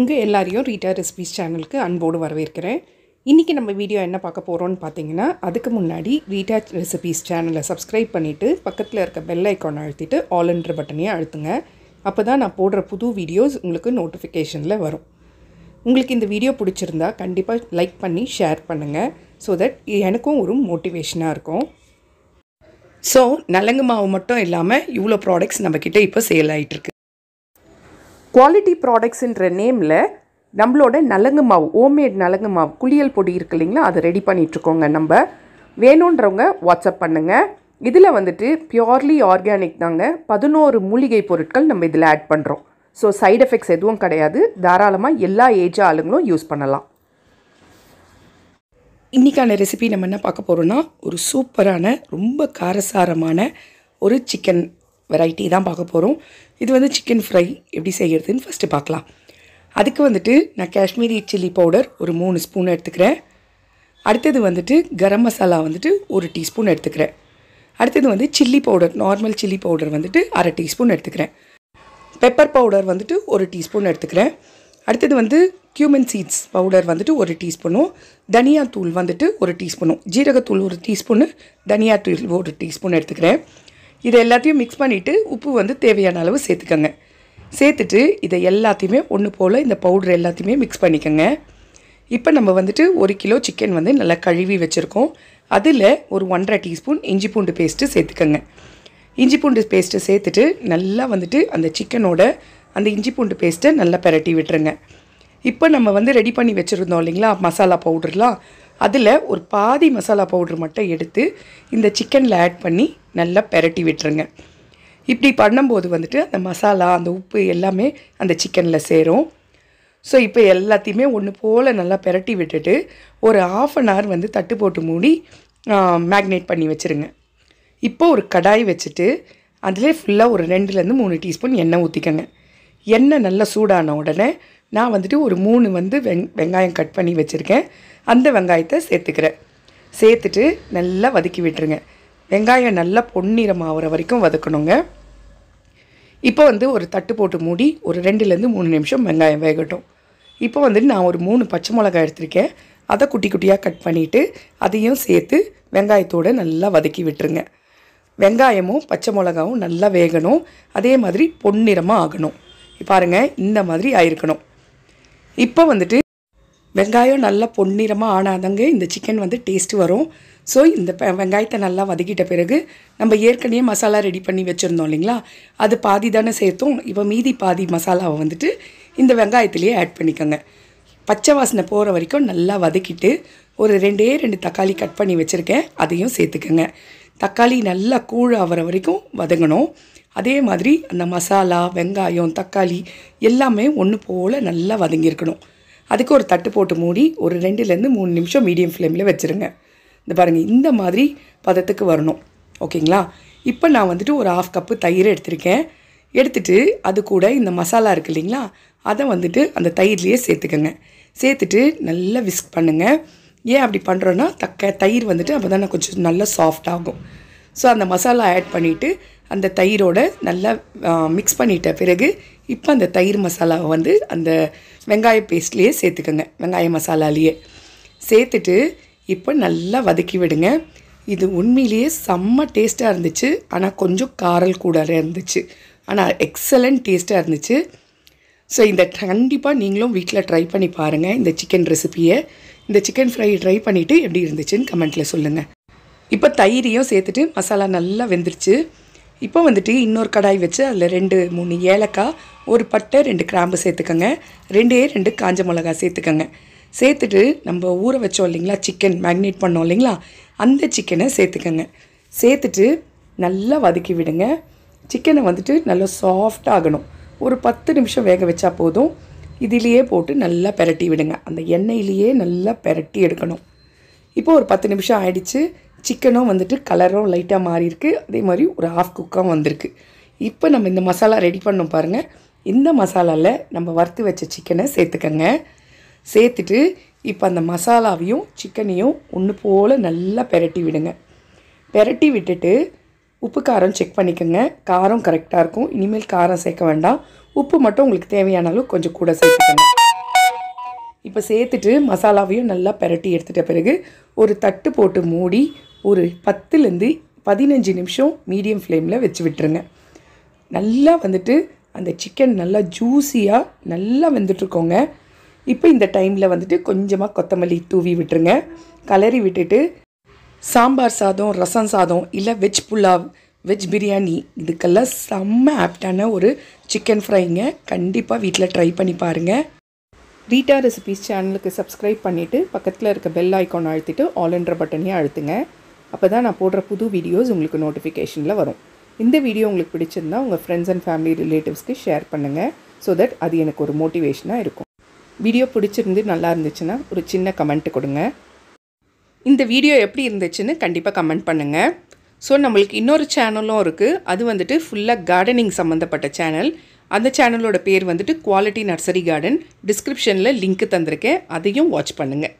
உங்கள் எல்லாரையும் Rita recipes சேனலுக்கு அன்போடு வரவேற்கிறேன் இன்றைக்கி நம்ம வீடியோ என்ன பார்க்க போகிறோன்னு பார்த்தீங்கன்னா அதுக்கு முன்னாடி ரீட்டா ரெசிபிஸ் சேனலை சப்ஸ்கிரைப் பண்ணிவிட்டு பக்கத்தில் இருக்க பெல் ஐக்கான் அழுத்திட்டு என்ற பட்டனையும் அழுத்துங்க அப்போ தான் நான் போடுற புது வீடியோஸ் உங்களுக்கு நோட்டிஃபிகேஷனில் வரும் உங்களுக்கு இந்த வீடியோ பிடிச்சிருந்தா கண்டிப்பாக லைக் பண்ணி ஷேர் பண்ணுங்கள் ஸோ தட் எனக்கும் ஒரு மோட்டிவேஷனாக இருக்கும் ஸோ நலங்கு மாவு மட்டும் இல்லாமல் இவ்வளோ ப்ராடக்ட்ஸ் நம்மக்கிட்ட இப்போ சேல் ஆகிட்டுருக்கு குவாலிட்டி ப்ராடக்ட்ஸுன்ற நேமில் நம்மளோட நலங்கு மாவு ஹோம்மேட் நலங்கு மாவு குளியல் பொடி இருக்கு இல்லைங்களா அதை ரெடி பண்ணிகிட்ருக்கோங்க நம்ம வேணுன்றவங்க வாட்ஸ்அப் பண்ணுங்கள் இதில் வந்துட்டு பியோர்லி ஆர்கானிக் தாங்க பதினோரு மூலிகை பொருட்கள் நம்ம இதில் ஆட் பண்ணுறோம் ஸோ சைட் எஃபெக்ட்ஸ் எதுவும் கிடையாது தாராளமாக எல்லா ஏஜ் ஆளுங்களும் யூஸ் பண்ணலாம் இன்றைக்கான ரெசிபி நம்ம என்ன பார்க்க போகிறோன்னா ஒரு சூப்பரான ரொம்ப காரசாரமான ஒரு சிக்கன் வெரைட்டி தான் பார்க்க போகிறோம் இது வந்து சிக்கன் ஃப்ரை எப்படி செய்கிறதுன்னு ஃபஸ்ட்டு பார்க்கலாம் அதுக்கு வந்துட்டு நான் காஷ்மீரி சில்லி பவுடர் ஒரு மூணு ஸ்பூன் எடுத்துக்கிறேன் அடுத்தது வந்துட்டு கரம் மசாலா வந்துட்டு ஒரு டீஸ்பூன் எடுத்துக்கிறேன் அடுத்தது வந்து chilli powder normal chilli powder வந்துட்டு அரை டீஸ்பூன் எடுத்துக்கிறேன் பெப்பர் பவுடர் வந்துட்டு ஒரு டீஸ்பூன் எடுத்துக்கிறேன் அடுத்தது வந்து க்யூமன் சீட்ஸ் பவுடர் வந்துட்டு ஒரு டீஸ்பூனும் தனியாத்தூள் வந்துட்டு ஒரு டீஸ்பூனும் ஜீரகத்தூள் ஒரு டீஸ்பூனு தூள் ஒரு டீஸ்பூன் எடுத்துக்கிறேன் இதை எல்லாத்தையும் மிக்ஸ் பண்ணிவிட்டு உப்பு வந்து தேவையான அளவு சேர்த்துக்கோங்க சேர்த்துட்டு இதை எல்லாத்தையுமே ஒன்று போல் இந்த பவுடர் எல்லாத்தையுமே மிக்ஸ் பண்ணிக்கோங்க இப்போ நம்ம வந்துட்டு ஒரு கிலோ சிக்கன் வந்து நல்லா கழுவி வச்சுருக்கோம் அதில் ஒரு ஒன்றரை டீஸ்பூன் இஞ்சி பூண்டு பேஸ்ட்டு சேர்த்துக்கோங்க இஞ்சி பூண்டு பேஸ்ட்டை சேர்த்துட்டு நல்லா வந்துட்டு அந்த சிக்கனோட அந்த இஞ்சி பூண்டு பேஸ்ட்டை நல்லா பெரட்டி விட்டுருங்க இப்போ நம்ம வந்து ரெடி பண்ணி வச்சுருந்தோம் இல்லைங்களா மசாலா பவுடர்லாம் அதில் ஒரு பாதி மசாலா பவுடர் மட்டும் எடுத்து இந்த சிக்கனில் ஆட் பண்ணி நல்லா பெரட்டி விட்டுருங்க இப்படி பண்ணும்போது வந்துட்டு அந்த மசாலா அந்த உப்பு எல்லாமே அந்த சிக்கனில் சேரும் ஸோ இப்போ எல்லாத்தையுமே ஒன்று போல் நல்லா பெரட்டி விட்டுட்டு ஒரு ஆஃப் அன் ஹவர் வந்து தட்டு போட்டு மூடி மேக்னேட் பண்ணி வச்சுருங்க இப்போ ஒரு கடாய் வச்சுட்டு அதிலே ஃபுல்லாக ஒரு ரெண்டுலேருந்து மூணு டீஸ்பூன் எண்ணெய் ஊற்றிக்கங்க எண்ணெய் நல்லா சூடான உடனே நான் வந்துட்டு ஒரு மூணு வந்து வெங் வெங்காயம் கட் பண்ணி வச்சுருக்கேன் அந்த வெங்காயத்தை சேர்த்துக்கிறேன் சேர்த்துட்டு நல்லா வதக்கி விட்டுருங்க வெங்காயம் நல்லா பொன்னிறம் ஆகிற வரைக்கும் வதக்கணுங்க இப்போ வந்து ஒரு தட்டு போட்டு மூடி ஒரு ரெண்டுலேருந்து மூணு நிமிஷம் வெங்காயம் வேகட்டும் இப்போ வந்துட்டு நான் ஒரு மூணு பச்சை மிளகாய் எடுத்திருக்கேன் அதை குட்டி குட்டியாக கட் பண்ணிவிட்டு அதையும் சேர்த்து வெங்காயத்தோடு நல்லா வதக்கி விட்டுருங்க வெங்காயமும் பச்சை மிளகாவும் நல்லா வேகணும் அதே மாதிரி பொன்னிறமாக ஆகணும் பாருங்கள் இந்த மாதிரி ஆயிருக்கணும் இப்போ வந்துட்டு வெங்காயம் நல்லா பொன்னிறமாக ஆனாதாங்க இந்த சிக்கன் வந்து டேஸ்ட்டு வரும் ஸோ இந்த வெங்காயத்தை நல்லா வதக்கிட்ட பிறகு நம்ம ஏற்கனவே மசாலா ரெடி பண்ணி வச்சுருந்தோம் இல்லைங்களா அது பாதி தானே சேர்த்தோம் இப்போ மீதி பாதி மசாலாவை வந்துட்டு இந்த வெங்காயத்துலேயே ஆட் பண்ணிக்கோங்க பச்சை வாசனை போகிற வரைக்கும் நல்லா வதக்கிட்டு ஒரு ரெண்டே ரெண்டு தக்காளி கட் பண்ணி வச்சுருக்கேன் அதையும் சேர்த்துக்கோங்க தக்காளி நல்லா கூழ் ஆகிற வரைக்கும் வதங்கணும் அதே மாதிரி அந்த மசாலா வெங்காயம் தக்காளி எல்லாமே ஒன்று போல் நல்லா வதங்கியிருக்கணும் அதுக்கு ஒரு தட்டு போட்டு மூடி ஒரு ரெண்டுலேருந்து மூணு நிமிஷம் மீடியம் ஃப்ளேமில் வச்சுருங்க இந்த பாருங்கள் இந்த மாதிரி பதத்துக்கு வரணும் ஓகேங்களா இப்போ நான் வந்துட்டு ஒரு ஆஃப் கப்பு தயிர் எடுத்திருக்கேன் எடுத்துகிட்டு அது கூட இந்த மசாலா இருக்குது இல்லைங்களா அதை வந்துட்டு அந்த தயிர்லேயே சேர்த்துக்கோங்க சேர்த்துட்டு நல்லா விஸ்க் பண்ணுங்கள் ஏன் அப்படி பண்ணுறோன்னா தக்க தயிர் வந்துட்டு அப்போ தான் கொஞ்சம் நல்லா சாஃப்டாகும் ஸோ அந்த மசாலா ஆட் பண்ணிவிட்டு அந்த தயிரோட நல்லா மிக்ஸ் பண்ணிட்ட பிறகு இப்போ அந்த தயிர் மசாலாவை வந்து அந்த வெங்காய பேஸ்ட்லேயே சேர்த்துக்கோங்க வெங்காய மசாலாலேயே சேர்த்துட்டு இப்போ நல்லா வதக்கி விடுங்க இது உண்மையிலேயே செம்ம டேஸ்ட்டாக இருந்துச்சு ஆனால் கொஞ்சம் காரல் கூட இருந்துச்சு ஆனால் எக்ஸலண்ட் டேஸ்ட்டாக இருந்துச்சு ஸோ இந்த கண்டிப்பாக நீங்களும் வீட்டில் ட்ரை பண்ணி பாருங்கள் இந்த சிக்கன் ரெசிப்பியை இந்த சிக்கன் ஃப்ரை ட்ரை பண்ணிவிட்டு எப்படி இருந்துச்சுன்னு கமெண்ட்டில் சொல்லுங்கள் இப்போ தயிரையும் சேர்த்துட்டு மசாலா நல்லா வெந்துருச்சு இப்போ வந்துட்டு இன்னொரு கடாய் வச்சு அதில் ரெண்டு மூணு ஏலக்காய் ஒரு பட்டை ரெண்டு கிராம்பு சேர்த்துக்கோங்க ரெண்டே ரெண்டு காஞ்ச மிளகா சேர்த்துக்கோங்க சேர்த்துட்டு நம்ம ஊற வச்சோம் இல்லைங்களா சிக்கன் மேக்னேட் பண்ணோம் இல்லைங்களா அந்த சிக்கனை சேர்த்துக்கோங்க சேர்த்துட்டு நல்லா வதக்கி விடுங்க சிக்கனை வந்துட்டு நல்லா சாஃப்டாகணும் ஒரு பத்து நிமிஷம் வேக வச்சா போதும் இதிலேயே போட்டு நல்லா பெரட்டி விடுங்க அந்த எண்ணெயிலேயே நல்லா பெரட்டி எடுக்கணும் இப்போ ஒரு பத்து நிமிஷம் ஆயிடுச்சு சிக்கனும் வந்துட்டு கலரும் லைட்டாக மாறியிருக்கு அதே மாதிரி ஒரு ஆஃப் குக்காக வந்திருக்கு இப்போ நம்ம இந்த மசாலா ரெடி பண்ணோம் பாருங்கள் இந்த மசாலாவில் நம்ம வறுத்து வச்ச சிக்கனை சேர்த்துக்கங்க சேர்த்துட்டு இப்போ அந்த மசாலாவையும் சிக்கனையும் ஒன்று போல் நல்லா பெரட்டி விடுங்க பெரட்டி விட்டுட்டு உப்பு காரம் செக் பண்ணிக்கோங்க காரம் கரெக்டாக இருக்கும் இனிமேல் காரம் சேர்க்க வேண்டாம் உப்பு மட்டும் உங்களுக்கு தேவையான அளவு கொஞ்சம் கூட சேர்த்துக்கோங்க இப்போ சேர்த்துட்டு மசாலாவையும் நல்லா பெரட்டி எடுத்துகிட்ட பிறகு ஒரு தட்டு போட்டு மூடி ஒரு பத்துலேருந்து பதினஞ்சு நிமிஷம் மீடியம் ஃப்ளேமில் வச்சு விட்டுருங்க நல்லா வந்துட்டு அந்த சிக்கன் நல்லா ஜூஸியாக நல்லா வெந்துட்டுருக்கோங்க இப்போ இந்த டைமில் வந்துட்டு கொஞ்சமாக கொத்தமல்லி தூவி விட்டுருங்க கலரி விட்டுட்டு சாம்பார் சாதம் ரசம் சாதம் இல்லை வெஜ் புலாவ் வெஜ் பிரியாணி இதுக்கெல்லாம் செம்ம ஆப்டான ஒரு சிக்கன் ஃப்ரைங்க கண்டிப்பாக வீட்டில் ட்ரை பண்ணி பாருங்கள் ரீட்டா ரெசிபிஸ் சேனலுக்கு சப்ஸ்கிரைப் பண்ணிவிட்டு பக்கத்தில் இருக்க பெல் ஐக்கான் அழுத்திட்டு ஆல் என்ற பட்டனையும் அழுத்துங்க அப்போ தான் நான் போடுற புது வீடியோஸ் உங்களுக்கு நோட்டிஃபிகேஷனில் வரும் இந்த வீடியோ உங்களுக்கு பிடிச்சிருந்தா உங்கள் ஃப்ரெண்ட்ஸ் அண்ட் ஃபேமிலி ரிலேட்டிவ்ஸ்க்கு ஷேர் பண்ணுங்கள் ஸோ தட் அது எனக்கு ஒரு மோட்டிவேஷனாக இருக்கும் வீடியோ பிடிச்சிருந்து நல்லா இருந்துச்சுன்னா ஒரு சின்ன கமெண்ட் கொடுங்க இந்த வீடியோ எப்படி இருந்துச்சுன்னு கண்டிப்பாக கமெண்ட் பண்ணுங்கள் ஸோ நம்மளுக்கு இன்னொரு சேனலும் இருக்குது அது வந்துட்டு ஃபுல்லாக கார்டனிங் சம்மந்தப்பட்ட சேனல் அந்த சேனலோட பேர் வந்துட்டு குவாலிட்டி நர்சரி கார்டன் டிஸ்கிரிப்ஷனில் லிங்க் தந்திருக்கேன் அதையும் வாட்ச் பண்ணுங்கள்